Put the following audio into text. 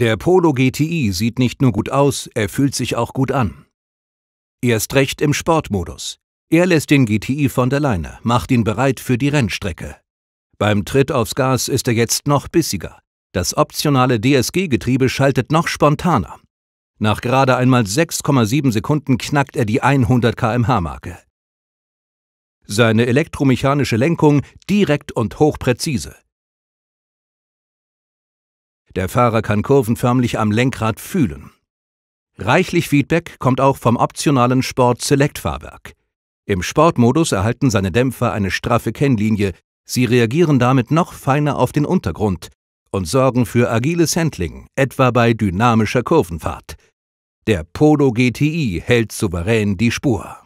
Der Polo GTI sieht nicht nur gut aus, er fühlt sich auch gut an. Erst recht im Sportmodus. Er lässt den GTI von der Leine, macht ihn bereit für die Rennstrecke. Beim Tritt aufs Gas ist er jetzt noch bissiger. Das optionale DSG-Getriebe schaltet noch spontaner. Nach gerade einmal 6,7 Sekunden knackt er die 100 km/h-Marke. Seine elektromechanische Lenkung direkt und hochpräzise. Der Fahrer kann Kurven am Lenkrad fühlen. Reichlich Feedback kommt auch vom optionalen Sport Select Fahrwerk. Im Sportmodus erhalten seine Dämpfer eine straffe Kennlinie, sie reagieren damit noch feiner auf den Untergrund und sorgen für agiles Handling, etwa bei dynamischer Kurvenfahrt. Der Polo GTI hält souverän die Spur.